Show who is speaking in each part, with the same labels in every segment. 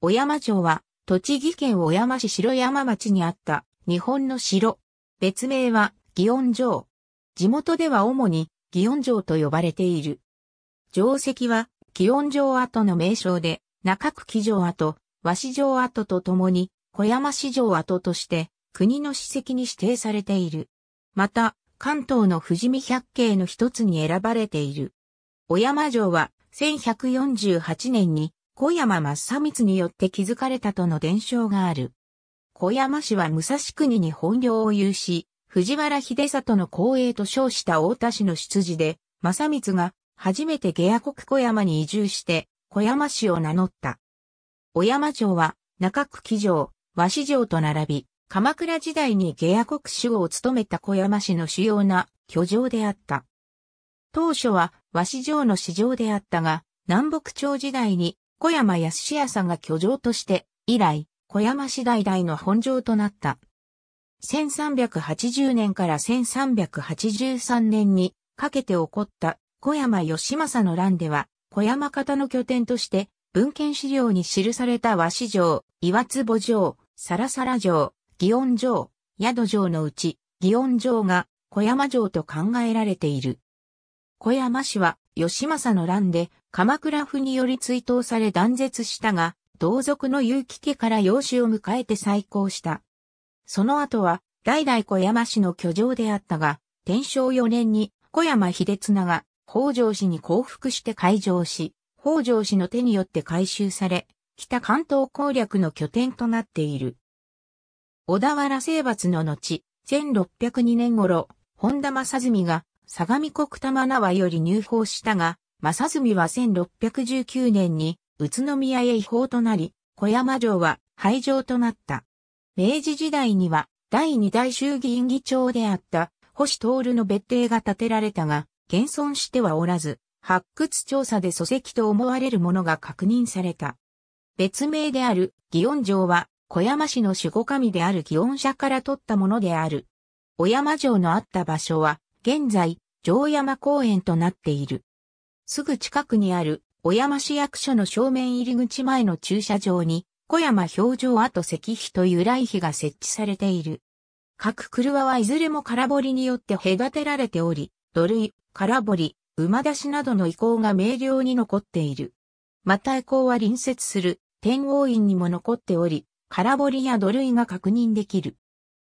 Speaker 1: 小山城は、栃木県小山市白山町にあった日本の城。別名は、祇園城。地元では主に、祇園城と呼ばれている。城跡は、祇園城跡の名称で、中区木城跡、和市城跡とともに、小山市城跡として、国の史跡に指定されている。また、関東の富士見百景の一つに選ばれている。小山城は、1148年に、小山正光によって築かれたとの伝承がある。小山氏は武蔵国に本領を有し、藤原秀里の後衛と称した太田氏の出自で、正光が初めて下野国小山に移住して、小山氏を名乗った。小山城は中区紀城、和紙城と並び、鎌倉時代に下野国護を務めた小山氏の主要な居城であった。当初は和紙城の市場であったが、南北朝時代に小山康んが居城として、以来、小山市代々の本城となった。1380年から1383年にかけて起こった小山義政の乱では、小山方の拠点として、文献資料に記された和紙城、岩坪城、サラサラ城、祇園城、宿城のうち、祇園城が小山城と考えられている。小山市は義政の乱で鎌倉府により追悼され断絶したが、同族の結城家から養子を迎えて再興した。その後は、代々小山氏の居城であったが、天正4年に小山秀綱が北条氏に降伏して開城し、北条氏の手によって改修され、北関東攻略の拠点となっている。小田原征伐の後、1602年頃、本田正純が相模国玉縄より入法したが、正澄は1619年に宇都宮へ違法となり、小山城は廃城となった。明治時代には第二大衆議院議長であった星徹の別邸が建てられたが、現存してはおらず、発掘調査で礎石と思われるものが確認された。別名である祇園城は小山市の守護神である祇園社から取ったものである。小山城のあった場所は現在、城山公園となっている。すぐ近くにある、小山市役所の正面入り口前の駐車場に、小山表情跡石碑という来碑が設置されている。各車はいずれも空堀によって隔てられており、土塁、空堀、馬出しなどの遺構が明瞭に残っている。また遺構は隣接する天王院にも残っており、空堀や土塁が確認できる。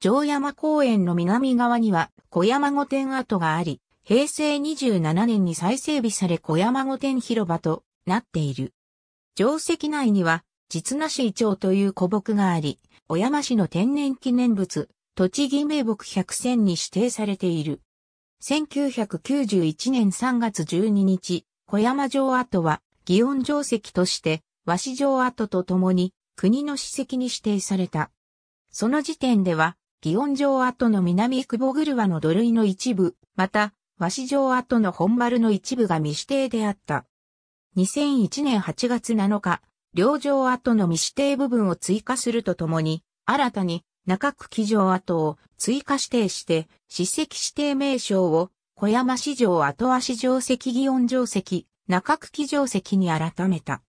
Speaker 1: 城山公園の南側には小山御殿跡があり、平成27年に再整備され小山御殿広場となっている。城跡内には、実なしイという古木があり、小山市の天然記念物、栃木名木百選に指定されている。1991年3月12日、小山城跡は、祇園城跡として、和紙城跡とともに、国の史跡に指定された。その時点では、祇園城跡の南久保車の土塁の一部、また、和紙城跡の本丸の一部が未指定であった。2001年8月7日、両城跡の未指定部分を追加するとともに、新たに中区基城跡を追加指定して、史跡指定名称を小山市城後足城跡祇園城跡、中区基城跡に改めた。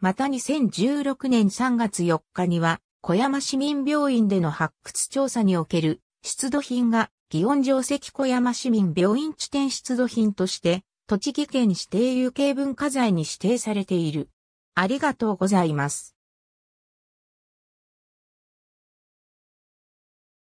Speaker 1: また2016年3月4日には、小山市民病院での発掘調査における出土品が、祇園城跡小山市民病院地点出土品として、栃木県指定有形文化財に指定されている。ありがとうございます。